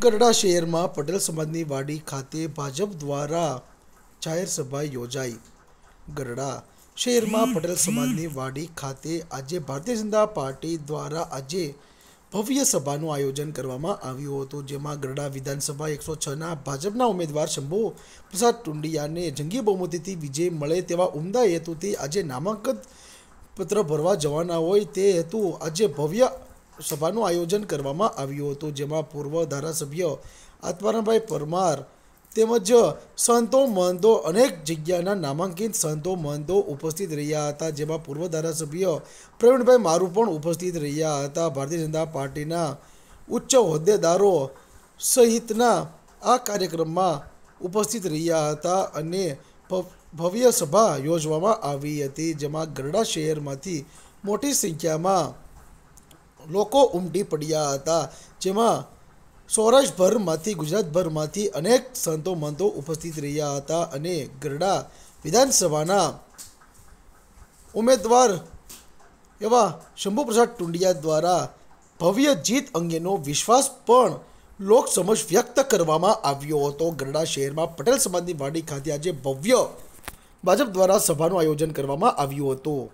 ગઢડા શહેરમાં પટેલ સમાજની વાડી ખાતે ભાજપ દ્વારા જાહેર સભા યોજાઈ ગઢડા શહેરમાં પટેલ સમાજની વાડી ખાતે આજે ભારતીય જનતા પાર્ટી દ્વારા આજે ભવ્ય સભાનું આયોજન કરવામાં આવ્યું હતું જેમાં ગરડા વિધાનસભા એકસો છના ભાજપના ઉમેદવાર શંભુ પ્રસાદ ટુંડિયાને જંગી બહુમતીથી વિજય મળે તેવા ઉમદા હેતુથી આજે નામાંકન પત્ર ભરવા જવાના હોય તે હેતુ આજે ભવ્ય સભાનું આયોજન કરવામાં આવ્યું હતું જેમાં પૂર્વ ધારાસભ્ય આત્મારામભાઈ પરમાર તેમજ સંતો મહંતો અનેક જગ્યાના નામાંકિત સંતો મહંતો ઉપસ્થિત રહ્યા હતા જેમાં પૂર્વ ધારાસભ્ય પ્રવીણભાઈ મારુ પણ ઉપસ્થિત રહ્યા હતા ભારતીય જનતા પાર્ટીના ઉચ્ચ હોદ્દેદારો સહિતના આ કાર્યક્રમમાં ઉપસ્થિત રહ્યા હતા અને ભવ્ય સભા યોજવામાં આવી હતી જેમાં ગરડા શહેરમાંથી મોટી સંખ્યામાં લોકો ઉમટી પડ્યા હતા જેમાં સૌરાષ્ટ્રભરમાંથી ગુજરાતભરમાંથી અનેક સંતો મંતો ઉપસ્થિત રહ્યા હતા અને ગરડા વિધાનસભાના ઉમેદવાર એવા શંભુપ્રસાદ ટુંડિયા દ્વારા ભવ્ય જીત અંગેનો વિશ્વાસ પણ લોક સમક્ષ વ્યક્ત કરવામાં આવ્યો હતો ગરડા શહેરમાં પટેલ સમાજની વાડી ખાતે આજે ભવ્ય ભાજપ દ્વારા સભાનું આયોજન કરવામાં આવ્યું હતું